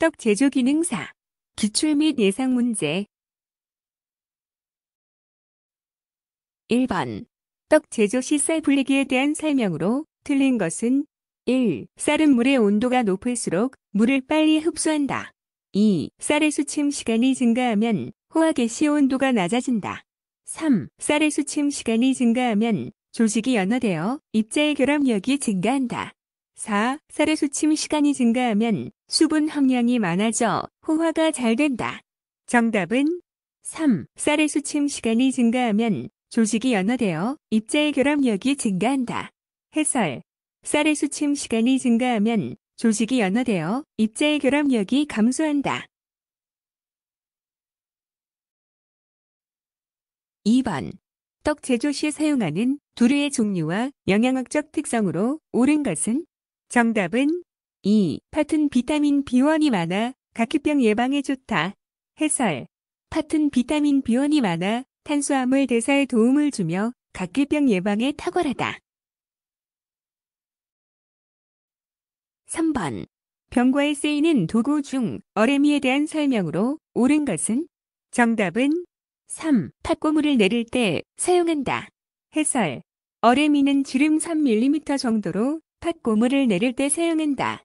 떡 제조 기능사 기출 및 예상 문제 1번 떡 제조 시 쌀 불리기에 대한 설명으로 틀린 것은 1. 쌀은 물의 온도가 높을수록 물을 빨리 흡수한다. 2. 쌀의 수침 시간이 증가하면 호화개시 온도가 낮아진다. 3. 쌀의 수침 시간이 증가하면 조직이 연화되어 입자의 결합력이 증가한다. 4. 쌀의 수침 시간이 증가하면 수분 함량이 많아져 호화가 잘 된다. 정답은 3. 쌀의 수침 시간이 증가하면 조직이 연화되어 입자의 결합력이 증가한다. 해설 쌀의 수침 시간이 증가하면 조직이 연화되어 입자의 결합력이 감소한다. 2번 떡 제조 시 사용하는 두루의 종류와 영양학적 특성으로 옳은 것은? 정답은 2. 팥은 비타민 B1이 많아 각기병 예방에 좋다. 해설. 팥은 비타민 B1이 많아 탄수화물 대사에 도움을 주며 각기병 예방에 탁월하다. 3번. 병과에 쓰이는 도구 중 어레미에 대한 설명으로 옳은 것은 정답은 3. 팥고물을 내릴 때 사용한다. 해설. 어레미는 지름 3mm 정도로 팥고물을 내릴 때 사용한다.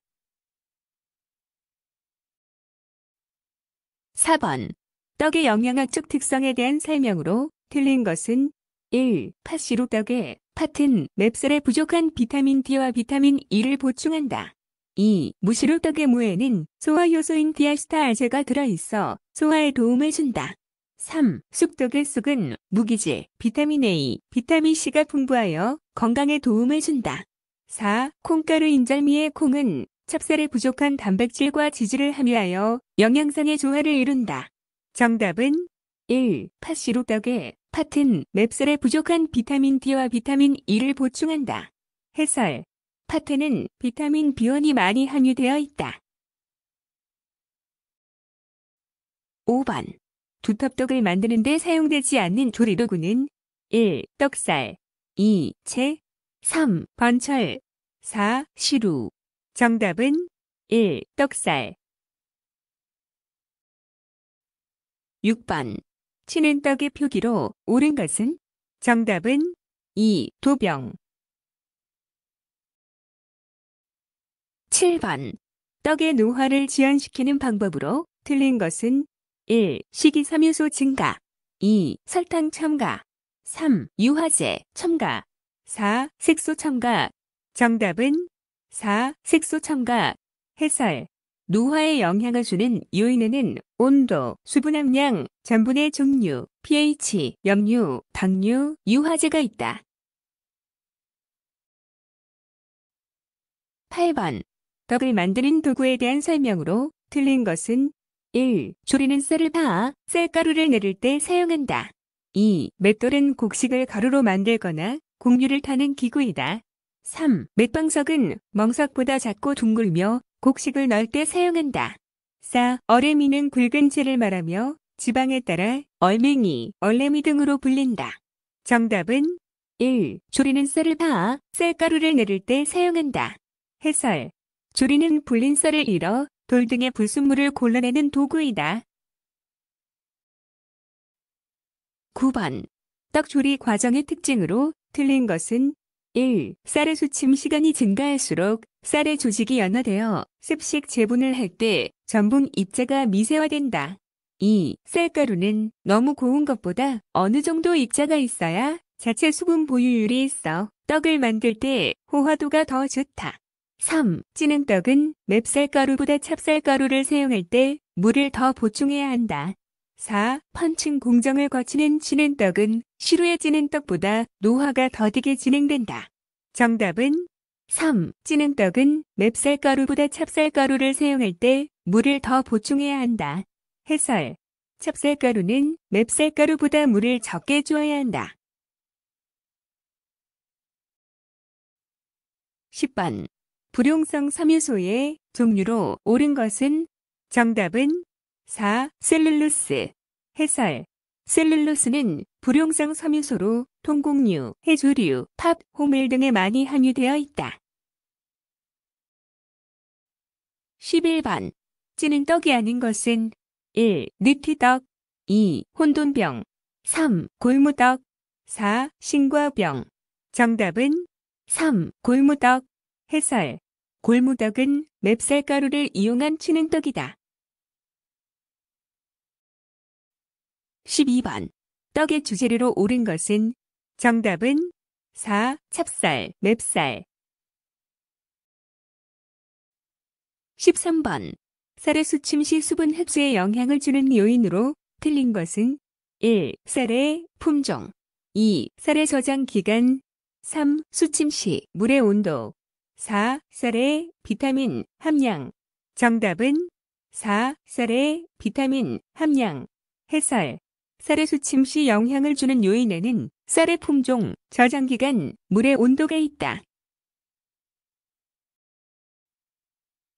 4번. 떡의 영양학적 특성에 대한 설명으로 틀린 것은 1. 팥시루 떡에 팥은 맵쌀에 부족한 비타민 D와 비타민 E를 보충한다. 2. 무시루 떡의 무에는 소화 효소인 디아스타아제가 들어있어 소화에 도움을 준다. 3. 쑥떡의 쑥은 무기질, 비타민 A, 비타민 C가 풍부하여 건강에 도움을 준다. 4. 콩가루 인절미의 콩은 찹쌀에 부족한 단백질과 지질을 함유하여 영양상의 조화를 이룬다. 정답은 1. 팥시루떡에 팥은 맵쌀에 부족한 비타민 D와 비타민 E를 보충한다. 해설 팥에는 비타민 B1이 많이 함유되어 있다. 5번 두텁떡을 만드는 데 사용되지 않는 조리도구는 1. 떡살 2. 채 3. 번철 4. 시루 정답은 1. 떡살 6번 치는 떡의 표기로 옳은 것은? 정답은 2. 도병 7번 떡의 노화를 지연시키는 방법으로 틀린 것은 1. 식이섬유소 증가 2. 설탕 첨가 3. 유화제 첨가 4. 색소 첨가 정답은 4. 색소 첨가, 해설 노화에 영향을 주는 요인에는 온도, 수분 함량, 전분의 종류, pH, 염류, 당류, 유화제가 있다. 8번. 떡을 만드는 도구에 대한 설명으로 틀린 것은 1. 조리는 쌀을 파, 쌀가루를 내릴 때 사용한다. 2. 맷돌은 곡식을 가루로 만들거나 곡류를 타는 기구이다. 3. 맥방석은 멍석보다 작고 둥글며 곡식을 넣을 때 사용한다. 4. 얼레미는 굵은 채를 말하며 지방에 따라 얼맹이, 얼레미 등으로 불린다. 정답은 1. 조리는 쌀을 파, 쌀가루를 내릴 때 사용한다. 해설. 조리는 불린 쌀을 잃어 돌 등의 불순물을 골라내는 도구이다. 9번. 떡조리 과정의 특징으로 틀린 것은 1. 쌀의 수침 시간이 증가할수록 쌀의 조직이 연화되어 습식 재분을 할 때 전분 입자가 미세화된다. 2. 쌀가루는 너무 고운 것보다 어느 정도 입자가 있어야 자체 수분 보유율이 있어 떡을 만들 때 호화도가 더 좋다. 3. 찌는 떡은 맵쌀가루보다 찹쌀가루를 사용할 때 물을 더 보충해야 한다. 4. 펀칭 공정을 거치는 진행떡은 시루에 진행떡보다 노화가 더디게 진행된다. 정답은 3. 진행떡은 맵쌀가루보다 찹쌀가루를 사용할 때 물을 더 보충해야 한다. 해설. 찹쌀가루는 맵쌀가루보다 물을 적게 주어야 한다. 10번. 불용성 섬유소의 종류로 옳은 것은 정답은 4. 셀룰로스 해설 셀룰로스는 불용성 섬유소로 통곡류, 해조류, 팝, 호밀 등에 많이 함유되어 있다. 11번 찌는 떡이 아닌 것은 1. 느티떡 2. 혼돈병 3. 골무떡 4. 신과병 정답은 3. 골무떡 해설 골무떡은 맵쌀가루를 이용한 치는 떡이다. 12번. 떡의 주재료로 오른 것은 정답은 4. 찹쌀, 맵쌀. 13번. 쌀의 수침 시 수분 흡수에 영향을 주는 요인으로 틀린 것은 1. 쌀의 품종 2. 쌀의 저장 기간 3. 수침 시 물의 온도 4. 쌀의 비타민 함량 정답은 4. 쌀의 비타민 함량 해설 쌀의 수침 시 영향을 주는 요인에는 쌀의 품종, 저장기간, 물의 온도가 있다.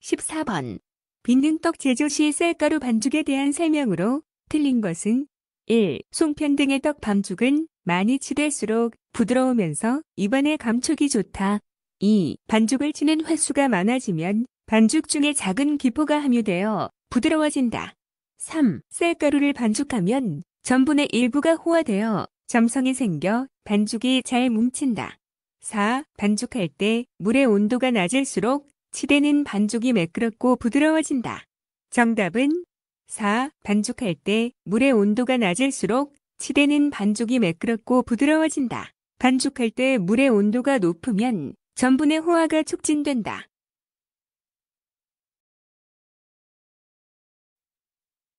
14번 빈는떡 제조 시 쌀가루 반죽에 대한 설명으로 틀린 것은 1. 송편 등의 떡 반죽은 많이 치댈수록 부드러우면서 입안에 감촉이 좋다. 2. 반죽을 치는 횟수가 많아지면 반죽 중에 작은 기포가 함유되어 부드러워진다. 3. 쌀가루를 반죽하면 전분의 일부가 호화되어 점성이 생겨 반죽이 잘 뭉친다. 4. 반죽할 때 물의 온도가 낮을수록 치대는 반죽이 매끄럽고 부드러워진다. 정답은 4. 반죽할 때 물의 온도가 낮을수록 치대는 반죽이 매끄럽고 부드러워진다. 반죽할 때 물의 온도가 높으면 전분의 호화가 촉진된다.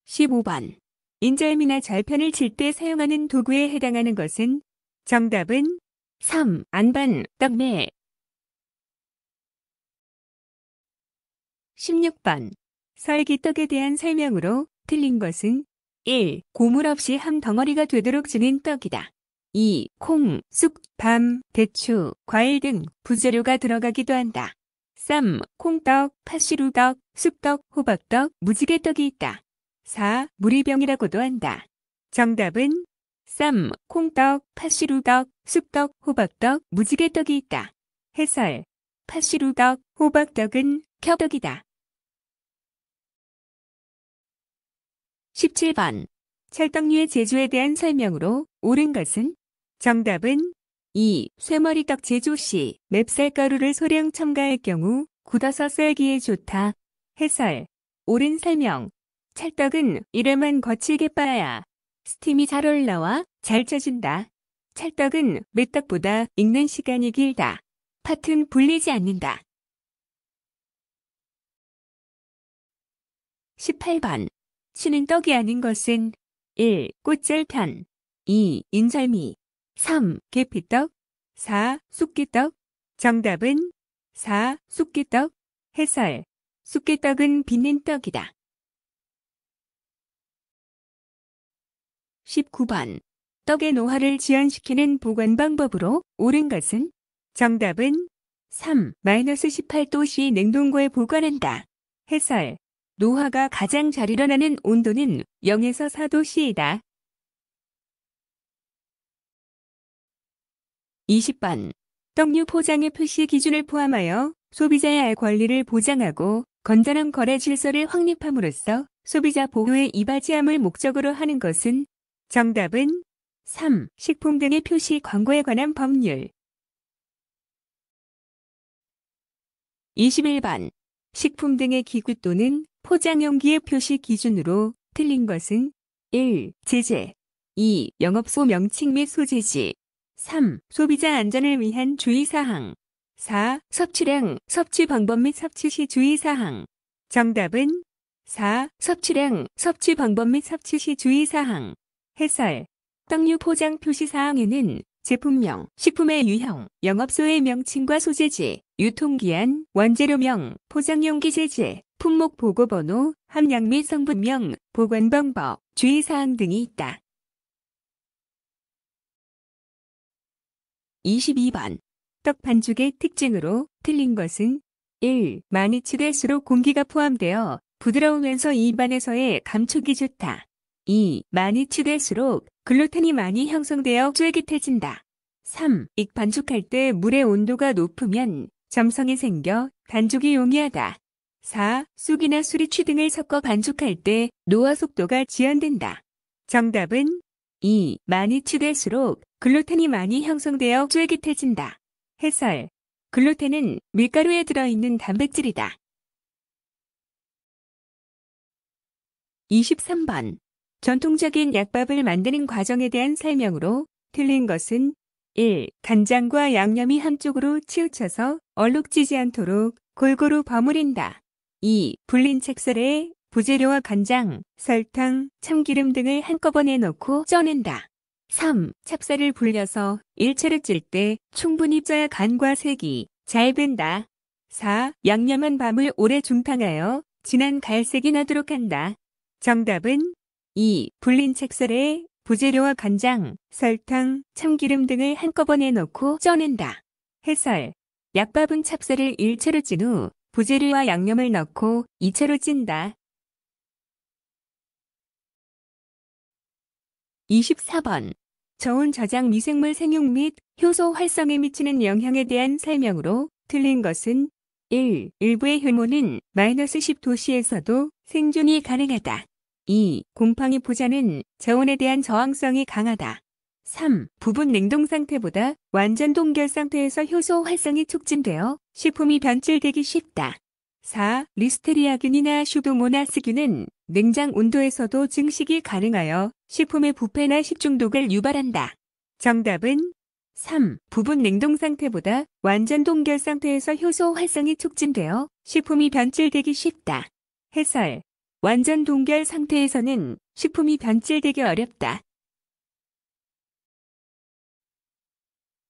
15번 인절미나 절편을 칠 때 사용하는 도구에 해당하는 것은 정답은 3. 안반, 떡매 16번 설기떡에 대한 설명으로 틀린 것은 1. 고물 없이 한 덩어리가 되도록 지는 떡이다. 2. 콩, 쑥, 밤, 대추, 과일 등 부재료가 들어가기도 한다. 3. 콩떡, 파시루떡, 쑥떡, 호박떡, 무지개떡이 있다. 4. 무리병이라고도 한다. 정답은 쌈, 콩떡, 파시루떡, 쑥떡, 호박떡, 무지개떡이 있다. 해설. 파시루떡, 호박떡은 켜떡이다. 17번. 찰떡류의 제조에 대한 설명으로 옳은 것은? 정답은 2. 쇠머리떡 제조 시 맵쌀가루를 소량 첨가할 경우 굳어서 썰기에 좋다. 해설. 옳은 설명. 찰떡은 이름만 거칠게 빨아야 스팀이 잘 올라와 잘 쪄진다. 찰떡은 메떡보다 익는 시간이 길다. 팥은 불리지 않는다. 18번. 치는 떡이 아닌 것은 1. 꽃절편 2. 인절미 3. 계피떡 4. 쑥개떡 정답은 4. 쑥개떡 해설 쑥개떡은 빚는 떡이다. 19번. 떡의 노화를 지연시키는 보관 방법으로 옳은 것은? 정답은 3. 18도 씨 냉동고에 보관한다. 해설. 노화가 가장 잘 일어나는 온도는 0에서 4도씨이다. 20번. 떡류 포장의 표시 기준을 포함하여 소비자의 알 권리를 보장하고 건전한 거래 질서를 확립함으로써 소비자 보호에 이바지함을 목적으로 하는 것은 정답은 3. 식품 등의 표시 광고에 관한 법률 21번 식품 등의 기구 또는 포장용기의 표시 기준으로 틀린 것은 1. 제재 2. 영업소 명칭 및 소재지 3. 소비자 안전을 위한 주의사항 4. 섭취량, 섭취 방법 및 섭취 시 주의사항 정답은 4. 섭취량, 섭취 방법 및 섭취 시 주의사항 해설. 떡류 포장 표시사항에는 제품명, 식품의 유형, 영업소의 명칭과 소재지, 유통기한, 원재료명, 포장용기 재질, 품목 보고번호, 함량 및 성분명, 보관 방법, 주의사항 등이 있다. 22번. 떡 반죽의 특징으로 틀린 것은 1. 많이 치할수록 공기가 포함되어 부드러우면서 입안에서의 감촉이 좋다. 2. 많이 취될수록 글루텐이 많이 형성되어 쫄깃해진다. 3. 익 반죽할 때 물의 온도가 높으면 점성이 생겨 반죽이 용이하다. 4. 쑥이나 수리취 등을 섞어 반죽할 때 노화 속도가 지연된다. 정답은 2. 많이 취될수록 글루텐이 많이 형성되어 쫄깃해진다. 해설. 글루텐은 밀가루에 들어있는 단백질이다. 23번 전통적인 약밥을 만드는 과정에 대한 설명으로 틀린 것은 1. 간장과 양념이 한쪽으로 치우쳐서 얼룩지지 않도록 골고루 버무린다. 2. 불린 책설에 부재료와 간장, 설탕, 참기름 등을 한꺼번에 넣고 쪄낸다. 3. 찹쌀을 불려서 일체를 찔 때 충분히 쪄야 간과 색이 잘뵌다 4. 양념한 밤을 오래 중탕하여 진한 갈색이 나도록 한다. 정답은 2. 불린 채썰에 부재료와 간장, 설탕, 참기름 등을 한꺼번에 넣고 쪄낸다. 해설. 약밥은 찹쌀을 1차로찐 후 부재료와 양념을 넣고 2차로 찐다. 24번. 저온 저장 미생물 생육 및 효소 활성에 미치는 영향에 대한 설명으로 틀린 것은 1. 일부의 효모는 마이너스 10도씨에서도 생존이 가능하다. 2. 곰팡이 포자는 저온에 대한 저항성이 강하다. 3. 부분 냉동 상태보다 완전 동결 상태에서 효소 활성이 촉진되어 식품이 변질되기 쉽다. 4. 리스테리아균이나 슈도모나스균은 냉장 온도에서도 증식이 가능하여 식품의 부패나 식중독을 유발한다. 정답은 3. 부분 냉동 상태보다 완전 동결 상태에서 효소 활성이 촉진되어 식품이 변질되기 쉽다. 해설 완전 동결 상태에서는 식품이 변질되기 어렵다.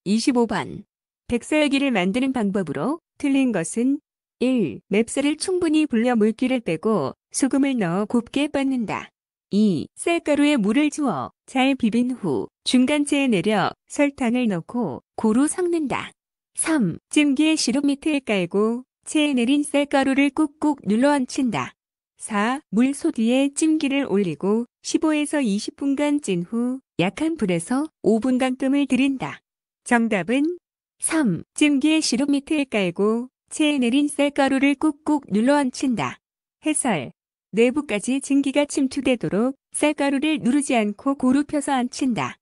25번. 백설기를 만드는 방법으로 틀린 것은 1. 맵쌀을 충분히 불려 물기를 빼고 소금을 넣어 곱게 빻는다. 2. 쌀가루에 물을 주어 잘 비빈 후 중간체에 내려 설탕을 넣고 고루 섞는다. 3. 찜기에 시럽 밑에 깔고 채에 내린 쌀가루를 꾹꾹 눌러 앉힌다. 4. 물소디에 찜기를 올리고 15에서 20분간 찐 후 약한 불에서 5분간 뜸을 들인다. 정답은 3. 찜기에 시럽 밑에 깔고 체에 내린 쌀가루를 꾹꾹 눌러 앉힌다. 해설. 내부까지 증기가 침투되도록 쌀가루를 누르지 않고 고루 펴서 앉힌다.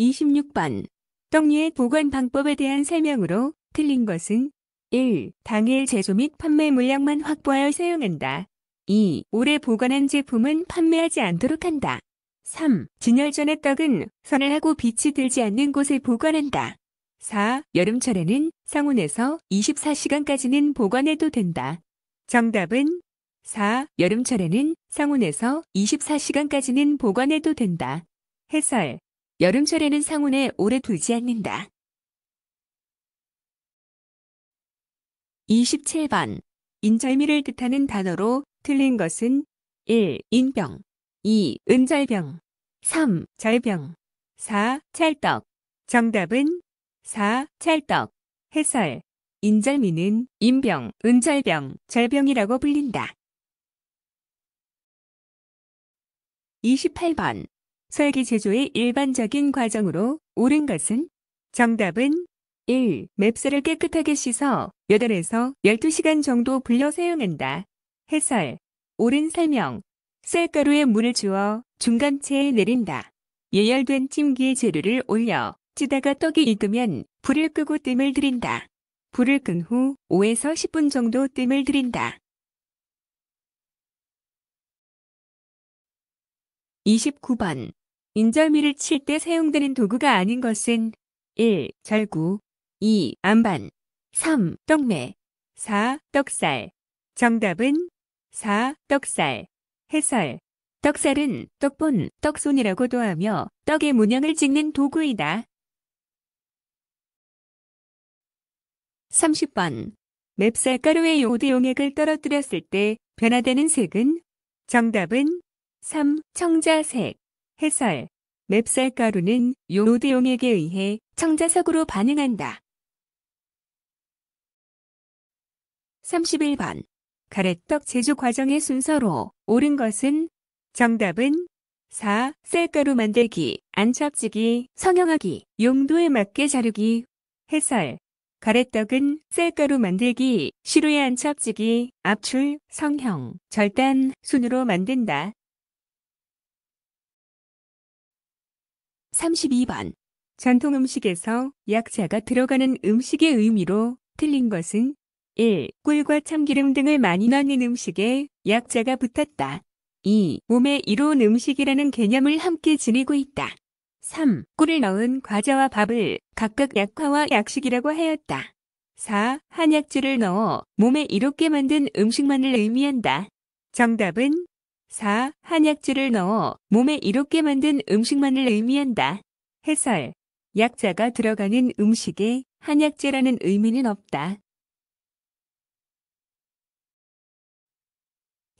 26번. 떡류의 보관 방법에 대한 설명으로 틀린 것은 1. 당일 제조 및 판매 물량만 확보하여 사용한다. 2. 오래 보관한 제품은 판매하지 않도록 한다. 3. 진열 전의 떡은 선을 하고 빛이 들지 않는 곳에 보관한다. 4. 여름철에는 상온에서 24시간까지는 보관해도 된다. 정답은 4. 여름철에는 상온에서 24시간까지는 보관해도 된다. 해설. 여름철에는 상온에 오래 두지 않는다. 27번. 인절미를 뜻하는 단어로 틀린 것은 1. 인병 2. 은절병 3. 절병 4. 찰떡 정답은 4. 찰떡 해설 인절미는 인병, 은절병, 절병이라고 불린다. 28번. 설기 제조의 일반적인 과정으로 옳은 것은 정답은 1. 맵스를 깨끗하게 씻어 8에서 12시간 정도 불려 사용한다. 해설. 옳은 설명. 쌀가루에 물을 주어 중간체에 내린다. 예열된 찜기에 재료를 올려 찌다가 떡이 익으면 불을 끄고 뜸을 들인다. 불을 끈 후 5에서 10분 정도 뜸을 들인다. 29번. 인절미를 칠 때 사용되는 도구가 아닌 것은 1. 절구, 2. 안반 3. 떡매 4. 떡살 정답은 4. 떡살 해설 떡살은 떡본, 떡손이라고도 하며 떡의 문양을 찍는 도구이다. 30번 맵쌀가루의 요오드 용액을 떨어뜨렸을 때 변화되는 색은? 정답은 3. 청자색 해설 맵쌀가루는 요오드 용액에 의해 청자석으로 반응한다. 31번 가래떡 제조 과정의 순서로 옳은 것은 정답은 4. 쌀가루 만들기, 안착지기, 성형하기, 용도에 맞게 자르기. 해설 가래떡은 쌀가루 만들기, 시루에 안착지기, 압출, 성형, 절단 순으로 만든다. 32번 전통 음식에서 약자가 들어가는 음식의 의미로 틀린 것은 1. 꿀과 참기름 등을 많이 넣는 음식에 약자가 붙었다. 2. 몸에 이로운 음식이라는 개념을 함께 지니고 있다. 3. 꿀을 넣은 과자와 밥을 각각 약화와 약식이라고 하였다. 4. 한약재를 넣어 몸에 이롭게 만든 음식만을 의미한다. 정답은 4. 한약재를 넣어 몸에 이롭게 만든 음식만을 의미한다. 해설. 약자가 들어가는 음식에 한약재라는 의미는 없다.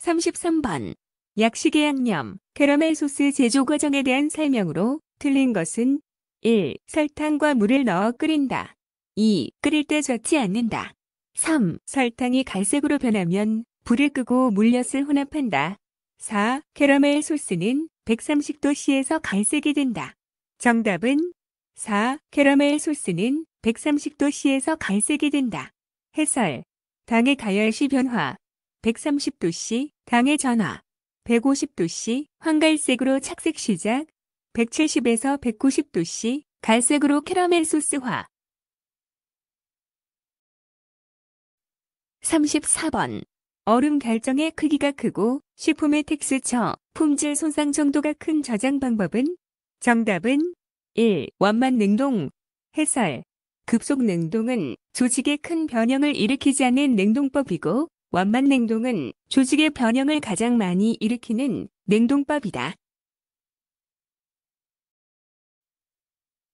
33번 약식의 양념, 캐러멜 소스 제조 과정에 대한 설명으로 틀린 것은 1. 설탕과 물을 넣어 끓인다. 2. 끓일 때 젓지 않는다. 3. 설탕이 갈색으로 변하면 불을 끄고 물엿을 혼합한다. 4. 캐러멜 소스는 130도씨에서 갈색이 된다. 정답은 4. 캐러멜 소스는 130도씨에서 갈색이 된다. 해설. 당의 가열 시 변화, 130도씨 강의 전화 150도씨 황갈색으로 착색 시작 170에서 190도씨 갈색으로 캐러멜 소스화 34번 얼음 결정의 크기가 크고 식품의 텍스처, 품질 손상 정도가 큰 저장 방법은? 정답은 1. 원만 냉동 해설 급속 냉동은 조직에큰 변형을 일으키지 않는 냉동법이고 완만 냉동은 조직의 변형을 가장 많이 일으키는 냉동법이다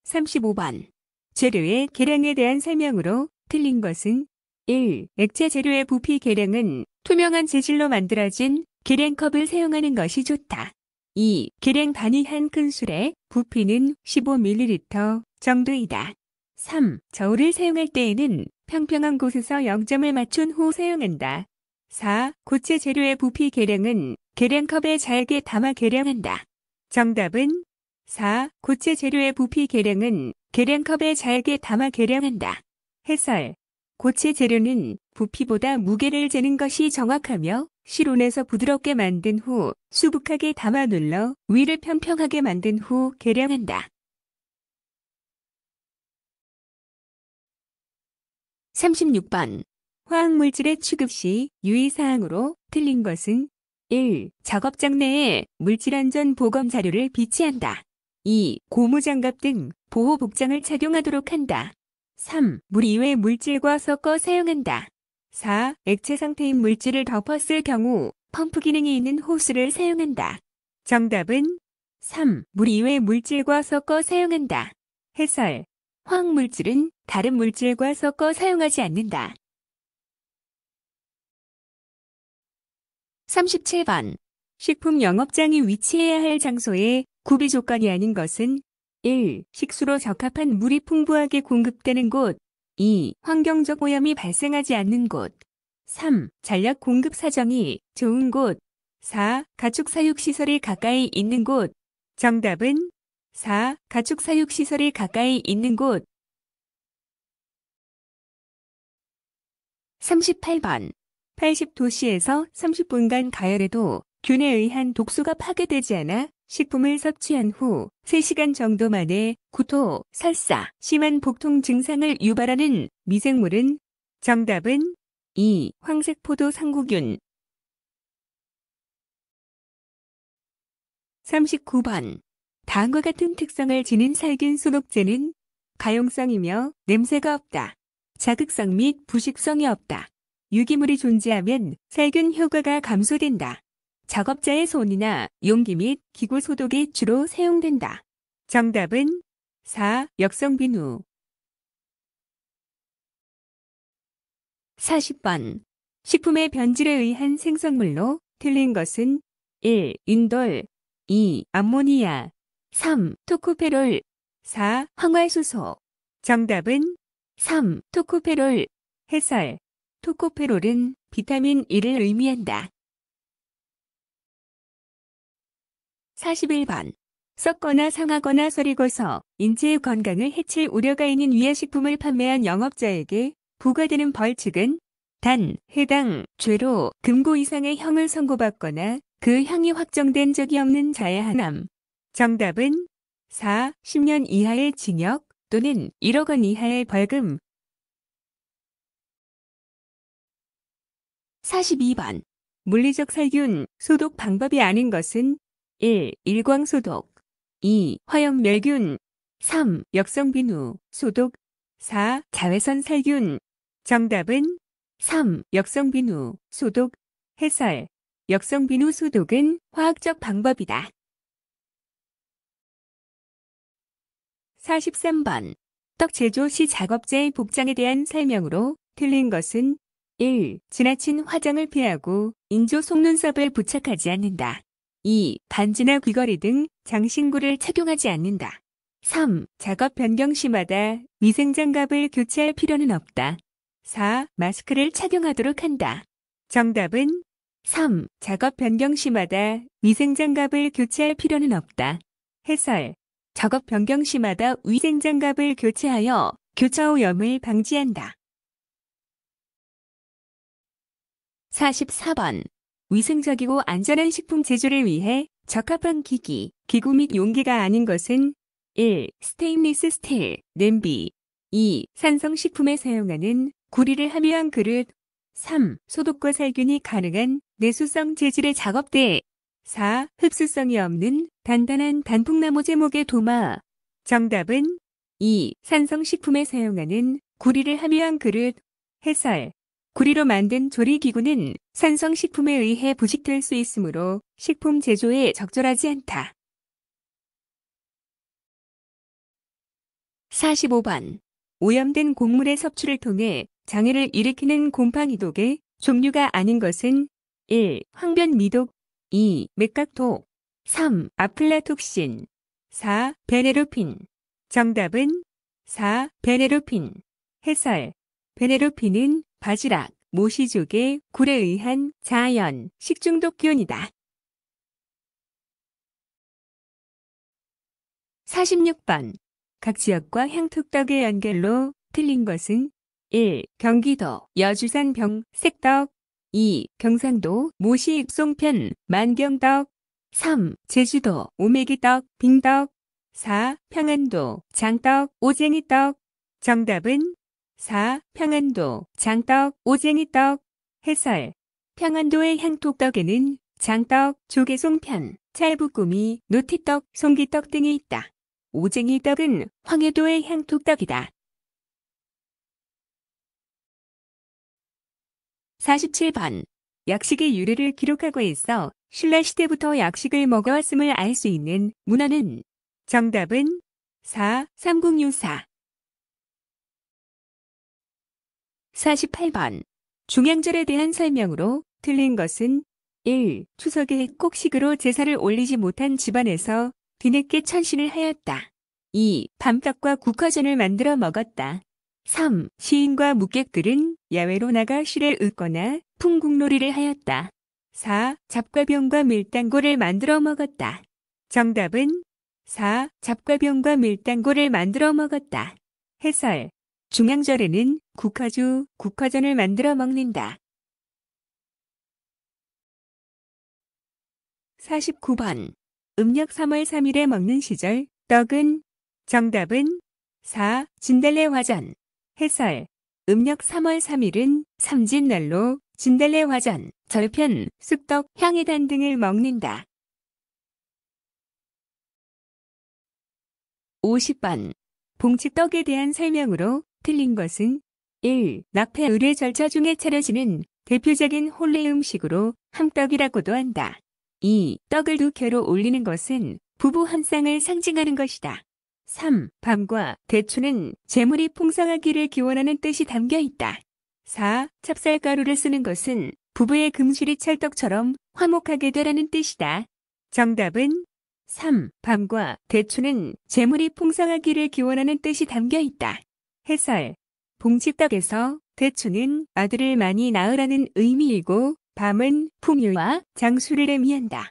35번. 재료의 계량에 대한 설명으로 틀린 것은 1. 액체 재료의 부피 계량은 투명한 재질로 만들어진 계량컵을 사용하는 것이 좋다. 2. 계량 단위 한 큰술에 부피는 15ml 정도이다. 3. 저울을 사용할 때에는 평평한 곳에서 0점을 맞춘 후 사용한다. 4. 고체 재료의 부피 계량은 계량컵에 잘게 담아 계량한다. 정답은 4. 고체 재료의 부피 계량은 계량컵에 잘게 담아 계량한다. 해설. 고체 재료는 부피보다 무게를 재는 것이 정확하며 실온에서 부드럽게 만든 후 수북하게 담아 눌러 위를 평평하게 만든 후 계량한다. 36번. 화학물질의 취급 시 유의사항으로 틀린 것은 1. 작업장 내에 물질안전 보검 자료를 비치한다. 2. 고무장갑 등 보호복장을 착용하도록 한다. 3. 물이외 물질과 섞어 사용한다. 4. 액체 상태인 물질을 덮었을 경우 펌프 기능이 있는 호스를 사용한다. 정답은 3. 물이외 물질과 섞어 사용한다. 해설 화학물질은 다른 물질과 섞어 사용하지 않는다. 37번 식품 영업장이 위치해야 할 장소에 구비 조건이 아닌 것은 1. 식수로 적합한 물이 풍부하게 공급되는 곳 2. 환경적 오염이 발생하지 않는 곳 3. 전략 공급 사정이 좋은 곳 4. 가축 사육시설이 가까이 있는 곳 정답은 4. 가축 사육 시설이 가까이 있는 곳 38번 8 0도씨에서 30분간 가열해도 균에 의한 독소가 파괴되지 않아 식품을 섭취한 후 3시간 정도 만에 구토, 설사, 심한 복통 증상을 유발하는 미생물은 정답은 2. 황색 포도 상구균 39번 다음과 같은 특성을 지닌 살균 소독제는 가용성이며 냄새가 없다. 자극성 및 부식성이 없다. 유기물이 존재하면 살균 효과가 감소된다. 작업자의 손이나 용기 및 기구 소독이 주로 사용된다. 정답은 4. 역성비누 40번 식품의 변질에 의한 생성물로 틀린 것은 1. 인돌 2. 암모니아 3. 토코페롤 4. 황활수소 정답은 3. 토코페롤 해설 토코페롤은 비타민 E를 의미한다. 41번 썩거나 상하거나 서리고서 인체의 건강을 해칠 우려가 있는 위화식품을 판매한 영업자에게 부과되는 벌칙은 단, 해당, 죄로 금고 이상의 형을 선고받거나 그 형이 확정된 적이 없는 자야 하남. 정답은 4. 10년 이하의 징역 또는 1억 원 이하의 벌금 42번 물리적 살균 소독 방법이 아닌 것은 1. 일광 소독 2. 화염 멸균 3. 역성 비누 소독 4. 자외선 살균 정답은 3. 역성 비누 소독 해설 역성 비누 소독은 화학적 방법이다. 43번. 떡 제조 시 작업자의 복장에 대한 설명으로 틀린 것은 1. 지나친 화장을 피하고 인조 속눈썹을 부착하지 않는다. 2. 반지나 귀걸이 등 장신구를 착용하지 않는다. 3. 작업 변경 시마다 위생장갑을 교체할 필요는 없다. 4. 마스크를 착용하도록 한다. 정답은 3. 작업 변경 시마다 위생장갑을 교체할 필요는 없다. 해설 작업 변경 시마다 위생장갑을 교체하여 교차 오염을 방지한다. 44번 위생적이고 안전한 식품 제조를 위해 적합한 기기, 기구 및 용기가 아닌 것은 1. 스테인리스 스틸, 냄비 2. 산성식품에 사용하는 구리를 함유한 그릇 3. 소독과 살균이 가능한 내수성 재질의 작업대 4. 흡수성이 없는 단단한 단풍나무 제목의 도마. 정답은 2. 산성식품에 사용하는 구리를 함유한 그릇. 해설. 구리로 만든 조리기구는 산성식품에 의해 부식될 수 있으므로 식품 제조에 적절하지 않다. 45번. 오염된 곡물의 섭취를 통해 장애를 일으키는 곰팡이독의 종류가 아닌 것은 1. 황변 미독 2. 맥각토 3. 아플라톡신 4. 베네로핀 정답은 4. 베네로핀 해설 베네로핀은 바지락, 모시족의 굴에 의한 자연 식중독기운이다 46번 각 지역과 향토떡의 연결로 틀린 것은 1. 경기도 여주산 병 색떡 2. 경상도 모시익 송편 만경떡 3. 제주도 오메기떡 빙떡 4. 평안도 장떡 오쟁이떡 정답은 4. 평안도 장떡 오쟁이떡 해설 평안도의 향토떡에는 장떡, 조개송편, 찰부꾸미, 노티떡, 송기떡 등이 있다. 오쟁이떡은 황해도의 향토떡이다. 47번. 약식의 유래를 기록하고 있어 신라 시대부터 약식을 먹어왔음을 알 수 있는 문헌은 정답은 4. 3국6 4 48번. 중양절에 대한 설명으로 틀린 것은 1. 추석에 꼭식으로 제사를 올리지 못한 집안에서 뒤늦게 천신을 하였다. 2. 밤떡과 국화전을 만들어 먹었다. 3. 시인과 묵객들은 야외로 나가 실을 읊거나 풍국놀이를 하였다. 4. 잡과병과 밀당고를 만들어 먹었다. 정답은 4. 잡과병과 밀당고를 만들어 먹었다. 해설 중앙절에는 국화주, 국화전을 만들어 먹는다. 49번 음력 3월 3일에 먹는 시절 떡은 정답은 4. 진달래 화전 해설 음력 3월 3일은 삼진날로 진달래 화전, 절편, 쑥떡, 향해단 등을 먹는다. 50번 봉치떡에 대한 설명으로 틀린 것은 1. 낙패 의뢰 절차 중에 차려지는 대표적인 홀레 음식으로 함떡이라고도 한다. 2. 떡을 두 개로 올리는 것은 부부 한 쌍을 상징하는 것이다. 3. 밤과 대추는 재물이 풍성하기를 기원하는 뜻이 담겨 있다. 4. 찹쌀가루를 쓰는 것은 부부의 금실이 찰떡처럼 화목하게 되라는 뜻이다. 정답은 3. 밤과 대추는 재물이 풍성하기를 기원하는 뜻이 담겨 있다. 해설. 봉식덕에서 대추는 아들을 많이 낳으라는 의미이고 밤은 풍요와 장수를 의미한다.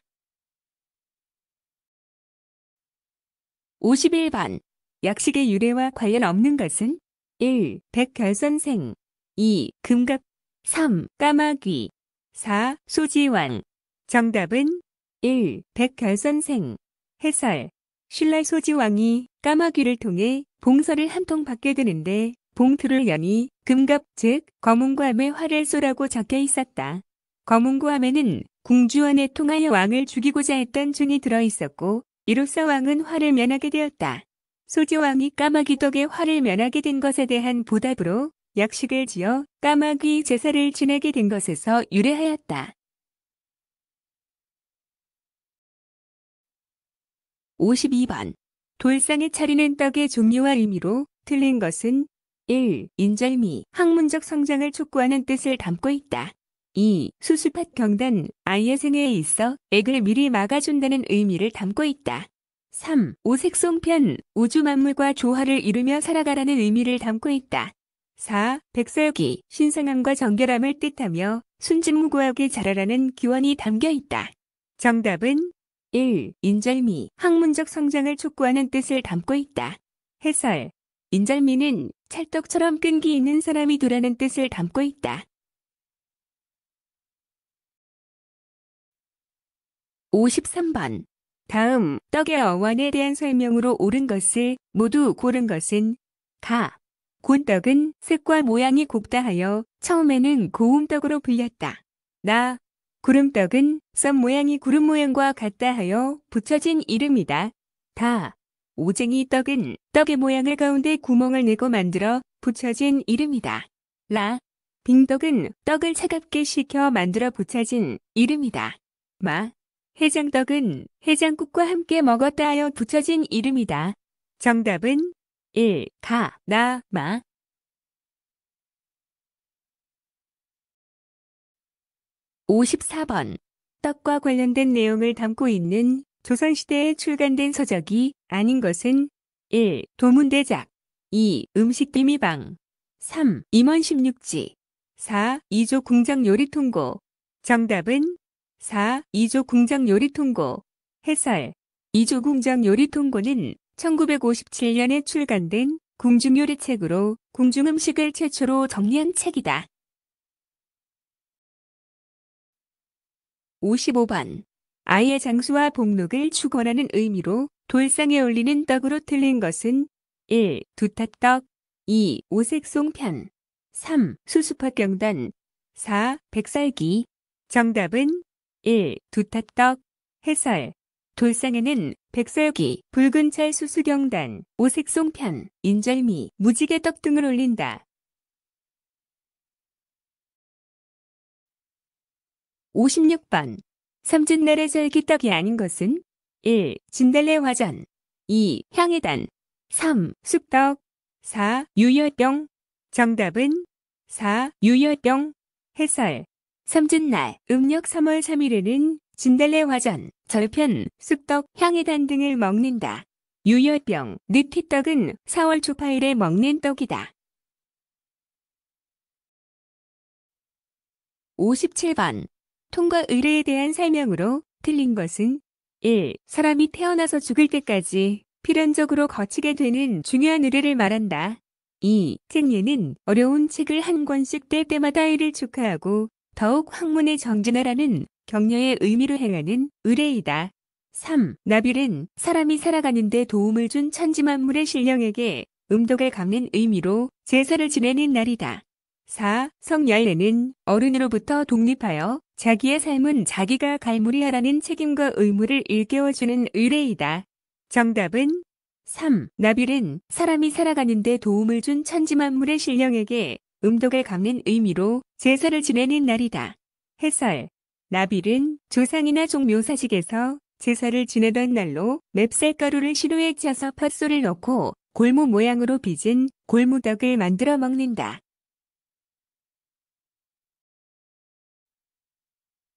51번. 약식의 유래와 관련 없는 것은 1. 백결선생 2. 금갑 3. 까마귀 4. 소지왕 정답은 1. 백결선생 해설 신라 소지왕이 까마귀를 통해 봉서를 한 통 받게 되는데 봉투를 연이 금갑 즉검은과 함의 활을 쏘라고 적혀 있었다. 검은과 함에는 궁주원에 통하여 왕을 죽이고자 했던 중이 들어 있었고 이로써 왕은 화를 면하게 되었다. 소지왕이 까마귀 덕에 화를 면하게 된 것에 대한 보답으로 약식을 지어 까마귀 제사를 지내게 된 것에서 유래하였다. 52번 돌상에 차리는 떡의 종류와 의미로 틀린 것은 1. 인절미, 학문적 성장을 촉구하는 뜻을 담고 있다. 2. 수수팥 경단, 아이의 생애에 있어 액을 미리 막아준다는 의미를 담고 있다. 3. 오색송편, 우주 만물과 조화를 이루며 살아가라는 의미를 담고 있다. 4. 백설기, 신성함과 정결함을 뜻하며 순진무구하게 자라라는 기원이 담겨 있다. 정답은 1. 인절미, 학문적 성장을 촉구하는 뜻을 담고 있다. 해설, 인절미는 찰떡처럼 끈기 있는 사람이 두라는 뜻을 담고 있다. 53번. 다음 떡의 어원에 대한 설명으로 옳은 것을 모두 고른 것은 가. 곤떡은 색과 모양이 곱다하여 처음에는 고음떡으로 불렸다. 나. 구름떡은 썸 모양이 구름 모양과 같다하여 붙여진 이름이다. 다. 오쟁이 떡은 떡의 모양을 가운데 구멍을 내고 만들어 붙여진 이름이다. 라. 빙떡은 떡을 차갑게 식혀 만들어 붙여진 이름이다. 마. 해장떡은 해장국과 함께 먹었다 하여 붙여진 이름이다. 정답은 1. 가, 나, 마. 5 4번 떡과 관련된 내용을 담고 있는 조선시대에 출간된 서적이 아닌 것은 1. 도문대작 2. 음식비미방 3. 임원 16지 4. 2조 궁장 요리통고 정답은 4. 이조 궁장 요리 통고 해설 이조 궁장 요리 통고는 1957년에 출간된 궁중요리 책으로 궁중음식을 최초로 정리한 책이다. 55번 아이의 장수와 복록을 추원하는 의미로 돌상에 올리는 떡으로 틀린 것은 1. 두탑떡 2. 오색송편 3. 수수팥경단 4. 백살기 정답은 1. 두탑떡 해설 돌상에는 백설기, 붉은찰 수수경단, 오색송편, 인절미, 무지개떡 등을 올린다. 56번 삼진날의 절기떡이 아닌 것은 1. 진달래 화전 2. 향해단 3. 숙떡 4. 유열병 정답은 4. 유열병 해설 삼진날 음력 3월 3일에는 진달래 화전, 절편, 쑥떡, 향해단 등을 먹는다. 유열병, 느티떡은 4월 초파일에 먹는 떡이다. 57번 통과 의뢰에 대한 설명으로 틀린 것은 1. 사람이 태어나서 죽을 때까지 필연적으로 거치게 되는 중요한 의뢰를 말한다. 2. 책례는 어려운 책을 한 권씩 뗄 때마다 이를 축하하고 더욱 학문의 정진하라는 격려의 의미로 행하는 의뢰이다 3. 나빌은 사람이 살아가는데 도움을 준 천지만물의 신령에게 음독을 갚는 의미로 제사를 지내는 날이다. 4. 성열례는 어른으로부터 독립하여 자기의 삶은 자기가 갈무리하라는 책임과 의무를 일깨워주는 의뢰이다 정답은 3. 나빌은 사람이 살아가는데 도움을 준 천지만물의 신령에게 음독을 갚는 의미로 제사를 지내는 날이다. 해설 나빌은 조상이나 종묘사식에서 제사를 지내던 날로 맵쌀가루를 시루에 짜서 팥소를 넣고 골무 모양으로 빚은 골무덕을 만들어 먹는다.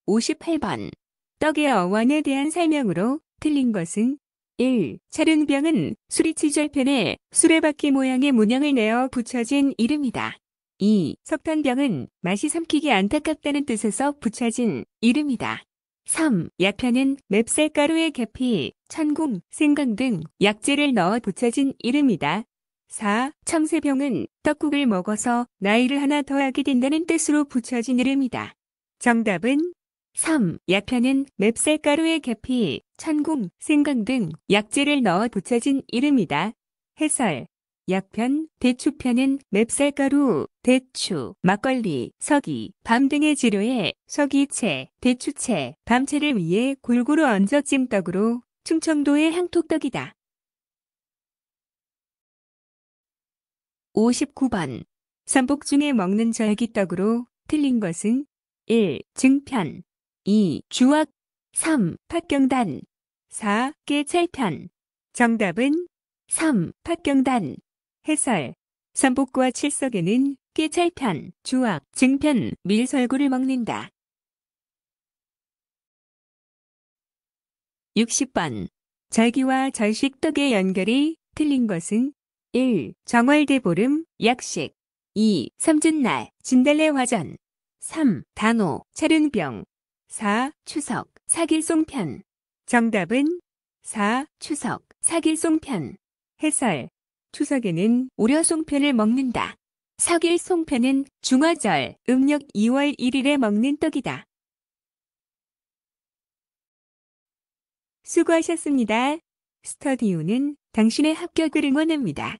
58번 떡의 어원에 대한 설명으로 틀린 것은 1. 차륜병은 수리치절편에 수레바퀴 모양의 문양을 내어 붙여진 이름이다. 2. 석탄병은 맛이 삼키기 안타깝다는 뜻에서 붙여진 이름이다. 3. 약편은 맵쌀가루에 계피, 천궁, 생강 등 약재를 넣어 붙여진 이름이다. 4. 청새병은 떡국을 먹어서 나이를 하나 더하게 된다는 뜻으로 붙여진 이름이다. 정답은 3. 약편은 맵쌀가루에 계피, 천궁, 생강 등 약재를 넣어 붙여진 이름이다. 해설 약편, 대추편은 맵쌀가루, 대추, 막걸리, 석이, 밤 등의 재료에 석이채, 대추채, 밤채를 위해 골고루 얹어 찜떡으로 충청도의 향토떡이다. 59번 삼복 중에 먹는 절기떡으로 틀린 것은 1. 증편 2. 주악 3. 팥경단 4. 깨찰편 정답은 3. 팥경단 해설 삼복과 칠석에는 깨찰편, 주악, 증편, 밀설구를 먹는다. 60번 절기와 절식떡의 연결이 틀린 것은 1. 정월대보름, 약식 2. 삼진날 진달래화전 3. 단오, 차륜병 4. 추석, 사길송편 정답은 4. 추석, 사길송편 해설 추석에는 우려송편을 먹는다. 석일 송편은 중화절 음력 2월 1일에 먹는 떡이다. 수고하셨습니다. 스터디오는 당신의 합격을 응원합니다.